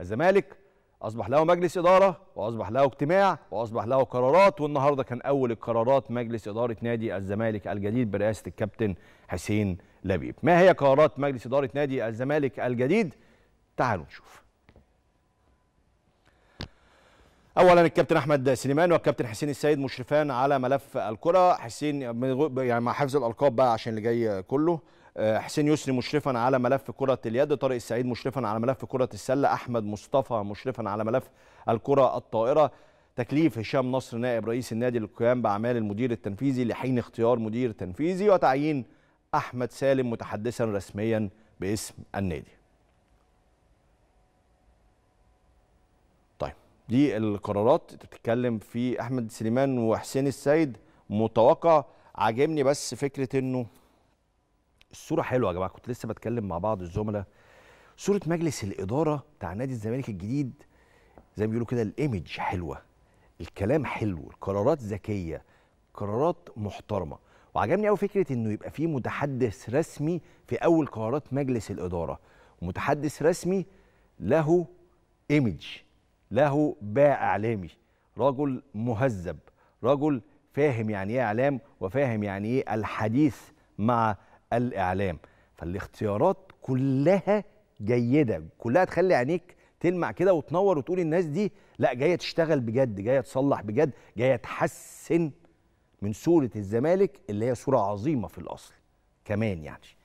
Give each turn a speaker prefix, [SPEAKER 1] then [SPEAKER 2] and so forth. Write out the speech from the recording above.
[SPEAKER 1] الزمالك اصبح له مجلس اداره واصبح له اجتماع واصبح له قرارات والنهارده كان اول القرارات مجلس اداره نادي الزمالك الجديد برئاسه الكابتن حسين لبيب ما هي قرارات مجلس اداره نادي الزمالك الجديد تعالوا نشوف اولا الكابتن احمد سليمان والكابتن حسين السيد مشرفان على ملف الكره حسين يعني مع حفظ الالقاب بقى عشان اللي جاي كله آه، حسين يسري مشرفا على ملف كرة اليد طارق السعيد مشرفا على ملف كرة السلة أحمد مصطفى مشرفا على ملف الكرة الطائرة تكليف هشام نصر نائب رئيس النادي للقيام بأعمال المدير التنفيذي لحين اختيار مدير تنفيذي وتعيين أحمد سالم متحدثا رسميا باسم النادي دي القرارات تتكلم في احمد سليمان وحسين السيد متوقع عاجبني بس فكره انه الصوره حلوه يا جماعه كنت لسه بتكلم مع بعض الزملاء صوره مجلس الاداره بتاع نادي الزمالك الجديد زي ما بيقولوا كده الايمج حلوه الكلام حلو القرارات ذكيه قرارات محترمه وعجبني قوي فكره انه يبقى في متحدث رسمي في اول قرارات مجلس الاداره ومتحدث رسمي له ايمج له باع اعلامي رجل مهذب رجل فاهم يعني ايه اعلام وفاهم يعني ايه الحديث مع الاعلام فالاختيارات كلها جيده كلها تخلي عينيك تلمع كده وتنور وتقول الناس دي لا جايه تشتغل بجد جايه تصلح بجد جايه تحسن من صوره الزمالك اللي هي صوره عظيمه في الاصل كمان يعني